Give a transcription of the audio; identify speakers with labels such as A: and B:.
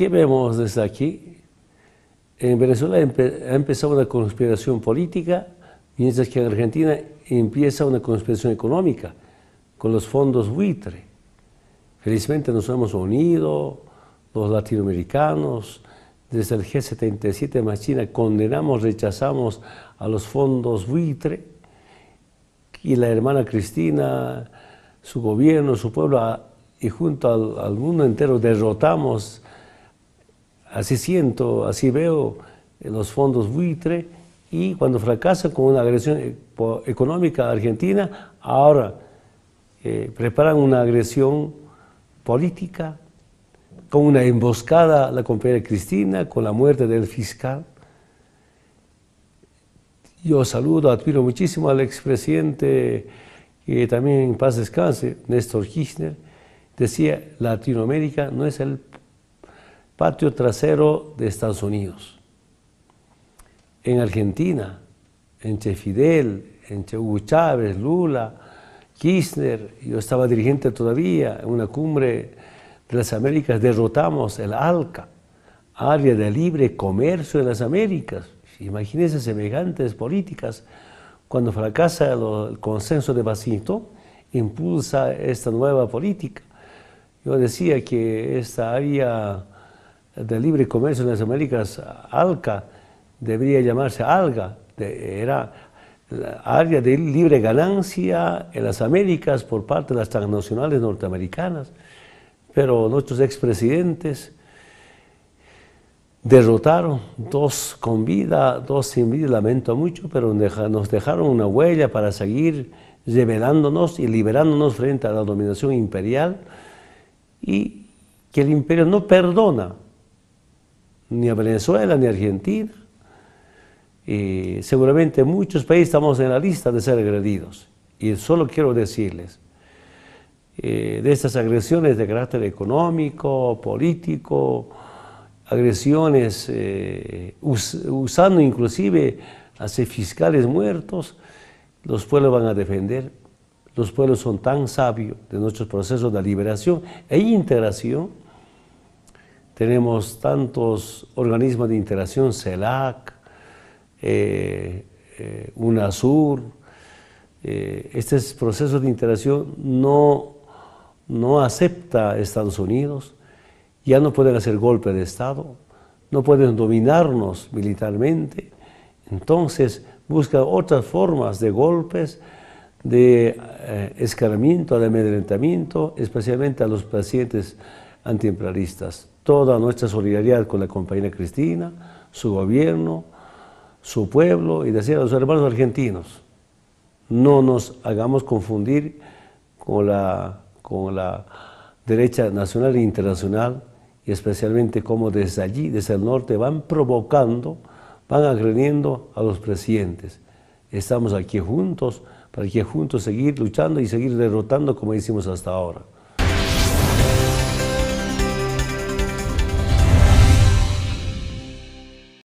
A: ¿Qué vemos desde aquí? En Venezuela ha empezado una conspiración política, mientras que en Argentina empieza una conspiración económica con los fondos buitre. Felizmente nos hemos unido, los latinoamericanos, desde el G77 más China, condenamos, rechazamos a los fondos buitre y la hermana Cristina, su gobierno, su pueblo, ah, y junto al, al mundo entero derrotamos así siento, así veo los fondos buitre y cuando fracasan con una agresión e-, económica a Argentina, ahora eh, preparan una agresión política con una emboscada la compañera Cristina, con la muerte del fiscal. Yo saludo, admiro muchísimo al expresidente, que también en paz descanse, Néstor Kirchner, decía, Latinoamérica no es el patio trasero de Estados Unidos. En Argentina, en Che Fidel, en Che Hugo Chávez, Lula, Kirchner, yo estaba dirigente todavía en una cumbre de las Américas, derrotamos el ALCA, Área de Libre Comercio de las Américas. Imagínense semejantes políticas. Cuando fracasa el consenso de Washington, impulsa esta nueva política. Yo decía que esta área de libre comercio en las Américas, ALCA, debería llamarse ALGA, era área de libre ganancia en las Américas por parte de las transnacionales norteamericanas, pero nuestros expresidentes derrotaron, dos con vida, dos sin vida, lamento mucho, pero nos dejaron una huella para seguir revelándonos y liberándonos frente a la dominación imperial y que el imperio no perdona ni a Venezuela, ni a Argentina. Y eh, seguramente muchos países estamos en la lista de ser agredidos. Y solo quiero decirles, eh, de estas agresiones de carácter económico, político, agresiones eh, usando inclusive ser fiscales muertos, los pueblos van a defender. Los pueblos son tan sabios de nuestros procesos de liberación e integración tenemos tantos organismos de interacción, CELAC, eh, eh, UNASUR. Eh, este proceso de interacción no, no acepta Estados Unidos, ya no pueden hacer golpe de Estado, no pueden dominarnos militarmente, entonces buscan otras formas de golpes, de escaramiento, de amedrentamiento, especialmente a los pacientes antiimperialistas toda nuestra solidaridad con la compañera Cristina, su gobierno, su pueblo y decía a los hermanos argentinos, no nos hagamos confundir con la, con la derecha nacional e internacional y especialmente como desde allí, desde el norte, van provocando, van agrediendo a los presidentes. Estamos aquí juntos para que juntos seguir luchando y seguir derrotando como hicimos hasta ahora.